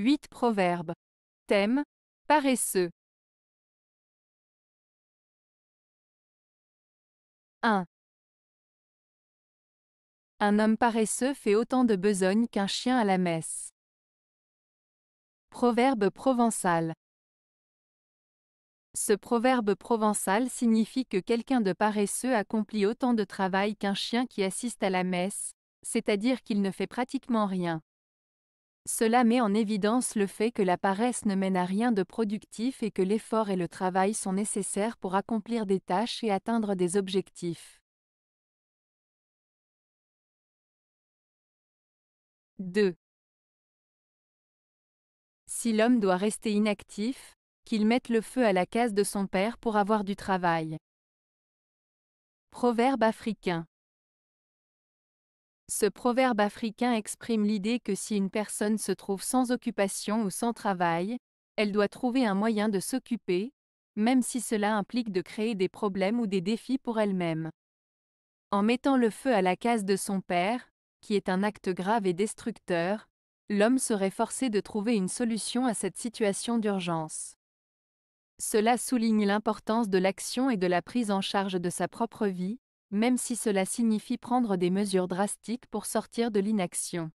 8 Proverbes. Thème Paresseux. 1. Un homme paresseux fait autant de besogne qu'un chien à la messe. Proverbe provençal. Ce proverbe provençal signifie que quelqu'un de paresseux accomplit autant de travail qu'un chien qui assiste à la messe, c'est-à-dire qu'il ne fait pratiquement rien. Cela met en évidence le fait que la paresse ne mène à rien de productif et que l'effort et le travail sont nécessaires pour accomplir des tâches et atteindre des objectifs. 2. Si l'homme doit rester inactif, qu'il mette le feu à la case de son père pour avoir du travail. Proverbe africain. Ce proverbe africain exprime l'idée que si une personne se trouve sans occupation ou sans travail, elle doit trouver un moyen de s'occuper, même si cela implique de créer des problèmes ou des défis pour elle-même. En mettant le feu à la case de son père, qui est un acte grave et destructeur, l'homme serait forcé de trouver une solution à cette situation d'urgence. Cela souligne l'importance de l'action et de la prise en charge de sa propre vie, même si cela signifie prendre des mesures drastiques pour sortir de l'inaction.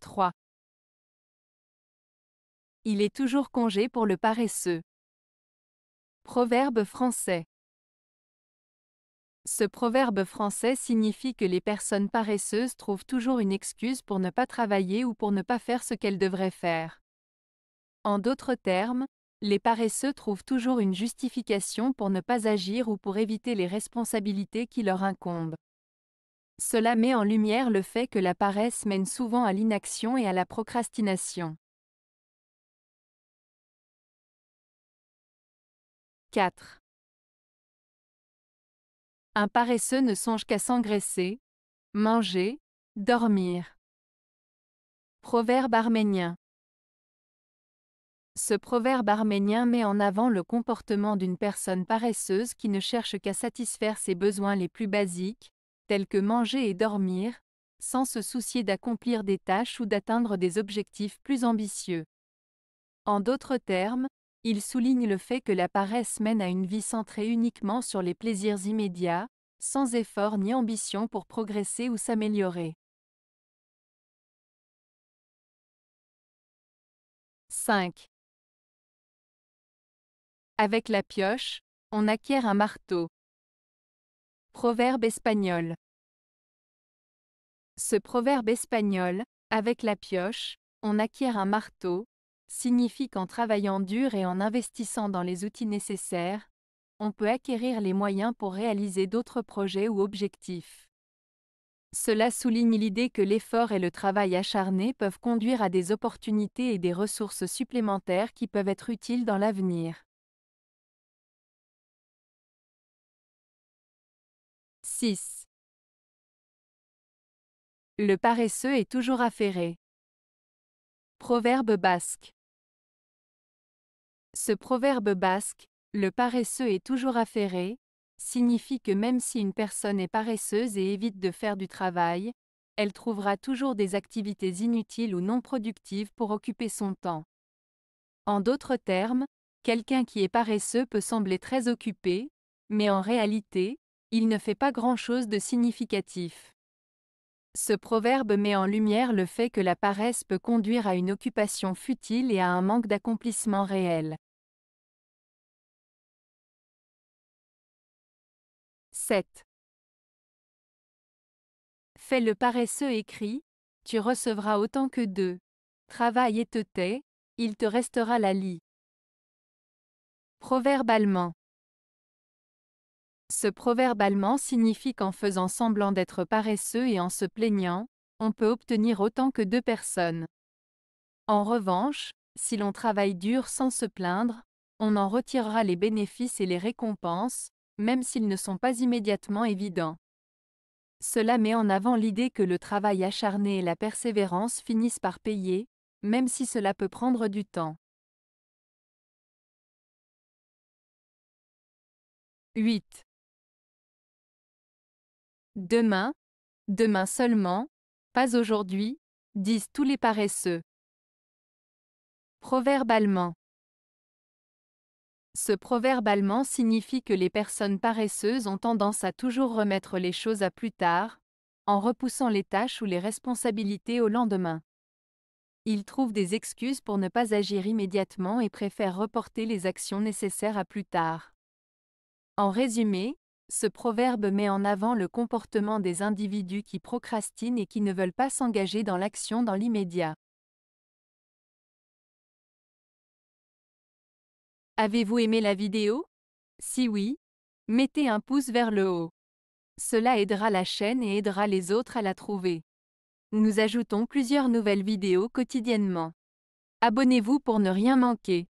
3. Il est toujours congé pour le paresseux. Proverbe français. Ce proverbe français signifie que les personnes paresseuses trouvent toujours une excuse pour ne pas travailler ou pour ne pas faire ce qu'elles devraient faire. En d'autres termes, les paresseux trouvent toujours une justification pour ne pas agir ou pour éviter les responsabilités qui leur incombent. Cela met en lumière le fait que la paresse mène souvent à l'inaction et à la procrastination. 4. Un paresseux ne songe qu'à s'engraisser, manger, dormir. Proverbe arménien. Ce proverbe arménien met en avant le comportement d'une personne paresseuse qui ne cherche qu'à satisfaire ses besoins les plus basiques, tels que manger et dormir, sans se soucier d'accomplir des tâches ou d'atteindre des objectifs plus ambitieux. En d'autres termes, il souligne le fait que la paresse mène à une vie centrée uniquement sur les plaisirs immédiats, sans effort ni ambition pour progresser ou s'améliorer. 5. Avec la pioche, on acquiert un marteau. Proverbe espagnol. Ce proverbe espagnol, avec la pioche, on acquiert un marteau, signifie qu'en travaillant dur et en investissant dans les outils nécessaires, on peut acquérir les moyens pour réaliser d'autres projets ou objectifs. Cela souligne l'idée que l'effort et le travail acharné peuvent conduire à des opportunités et des ressources supplémentaires qui peuvent être utiles dans l'avenir. 6. Le paresseux est toujours affairé. Proverbe basque. Ce proverbe basque, le paresseux est toujours affairé, signifie que même si une personne est paresseuse et évite de faire du travail, elle trouvera toujours des activités inutiles ou non productives pour occuper son temps. En d'autres termes, quelqu'un qui est paresseux peut sembler très occupé, mais en réalité, il ne fait pas grand-chose de significatif. Ce proverbe met en lumière le fait que la paresse peut conduire à une occupation futile et à un manque d'accomplissement réel. 7. Fais le paresseux écrit, tu recevras autant que deux. Travaille et te tais, il te restera la lie. Proverbe allemand. Ce proverbe allemand signifie qu'en faisant semblant d'être paresseux et en se plaignant, on peut obtenir autant que deux personnes. En revanche, si l'on travaille dur sans se plaindre, on en retirera les bénéfices et les récompenses, même s'ils ne sont pas immédiatement évidents. Cela met en avant l'idée que le travail acharné et la persévérance finissent par payer, même si cela peut prendre du temps. 8. Demain, demain seulement, pas aujourd'hui, disent tous les paresseux. Proverbe allemand. Ce proverbe allemand signifie que les personnes paresseuses ont tendance à toujours remettre les choses à plus tard, en repoussant les tâches ou les responsabilités au lendemain. Ils trouvent des excuses pour ne pas agir immédiatement et préfèrent reporter les actions nécessaires à plus tard. En résumé, ce proverbe met en avant le comportement des individus qui procrastinent et qui ne veulent pas s'engager dans l'action dans l'immédiat. Avez-vous aimé la vidéo Si oui, mettez un pouce vers le haut. Cela aidera la chaîne et aidera les autres à la trouver. Nous ajoutons plusieurs nouvelles vidéos quotidiennement. Abonnez-vous pour ne rien manquer.